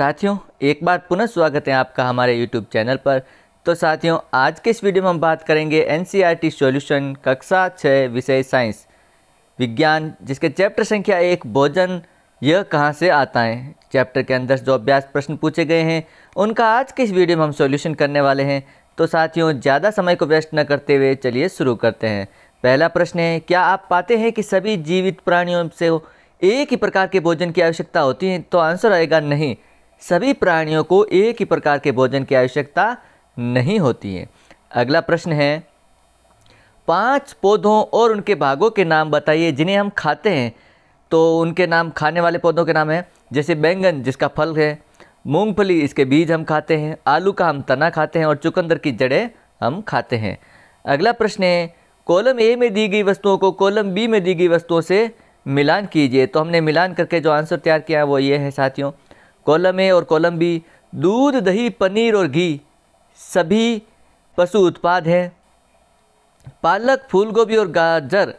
साथियों एक बार पुनः स्वागत है आपका हमारे यूट्यूब चैनल पर तो साथियों आज के इस वीडियो में हम बात करेंगे N C R T solution कक्षा छः विषय साइंस विज्ञान जिसके चैप्टर संख्या एक भोजन यह कहाँ से आता है चैप्टर के अंदर जो अभ्यास प्रश्न पूछे गए हैं उनका आज के इस वीडियो में हम सॉल्यूशन करने वाले हैं तो साथियों ज़्यादा समय को वेस्ट न करते हुए चलिए शुरू करते हैं पहला प्रश्न है क्या आप पाते हैं कि सभी जीवित प्राणियों से एक ही प्रकार के भोजन की आवश्यकता होती है तो आंसर आएगा नहीं सभी प्राणियों को एक ही प्रकार के भोजन की आवश्यकता नहीं होती है अगला प्रश्न है पांच पौधों और उनके भागों के नाम बताइए जिन्हें हम खाते हैं तो उनके नाम खाने वाले पौधों के नाम है जैसे बैंगन जिसका फल है मूंगफली इसके बीज हम खाते हैं आलू का हम तना खाते हैं और चुकंदर की जड़ें हम खाते हैं अगला प्रश्न है कॉलम ए में दी गई वस्तुओं को कॉलम बी में दी गई वस्तुओं से मिलान कीजिए तो हमने मिलान करके जो आंसर तैयार किया वो ये है साथियों कॉलम ए और कॉलम बी दूध दही पनीर और घी सभी पशु उत्पाद हैं पालक फूलगोभी और गाजर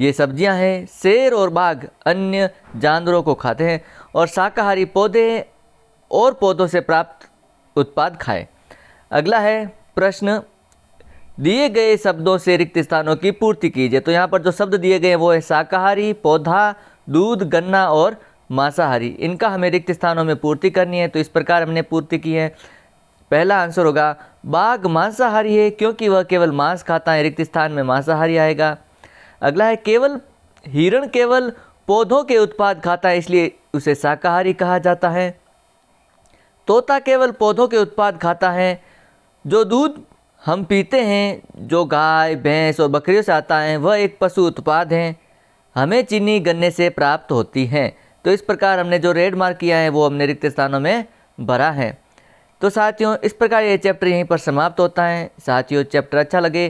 ये सब्जियां हैं शेर और बाघ अन्य जानवरों को खाते हैं और शाकाहारी पौधे और पौधों से प्राप्त उत्पाद खाएं अगला है प्रश्न दिए गए शब्दों से रिक्त स्थानों की पूर्ति कीजिए तो यहाँ पर जो शब्द दिए गए हैं वो है शाकाहारी पौधा दूध गन्ना और मांसाहारी इनका हमें रिक्त स्थानों में पूर्ति करनी है तो इस प्रकार हमने पूर्ति की है पहला आंसर होगा बाघ मांसाहारी है क्योंकि वह केवल मांस खाता है रिक्त स्थान में मांसाहारी आएगा अगला है केवल हिरण केवल पौधों के उत्पाद खाता है इसलिए उसे शाकाहारी कहा जाता है तोता केवल पौधों के उत्पाद खाता है जो दूध हम पीते हैं जो गाय भैंस और बकरियों से आता है वह एक पशु उत्पाद हैं हमें चीनी गन्ने से प्राप्त होती हैं तो इस प्रकार हमने जो रेड मार्क किया है वो हमने रिक्त स्थानों में भरा है तो साथियों इस प्रकार ये चैप्टर यहीं पर समाप्त होता है साथियों चैप्टर अच्छा लगे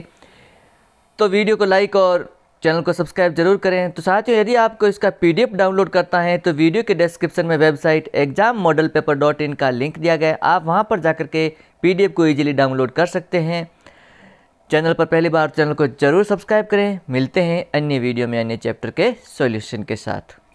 तो वीडियो को लाइक और चैनल को सब्सक्राइब जरूर करें तो साथियों यदि आपको इसका पीडीएफ डाउनलोड करता है तो वीडियो के डिस्क्रिप्शन में website exam model paper dot in का लिंक दिया गया है आप वहाँ पर जाकर के पीडीएफ को ईजिली डाउनलोड कर सकते हैं चैनल पर पहली बार तो चैनल को जरूर सब्सक्राइब करें मिलते हैं अन्य वीडियो में अन्य चैप्टर के सोल्यूशन के साथ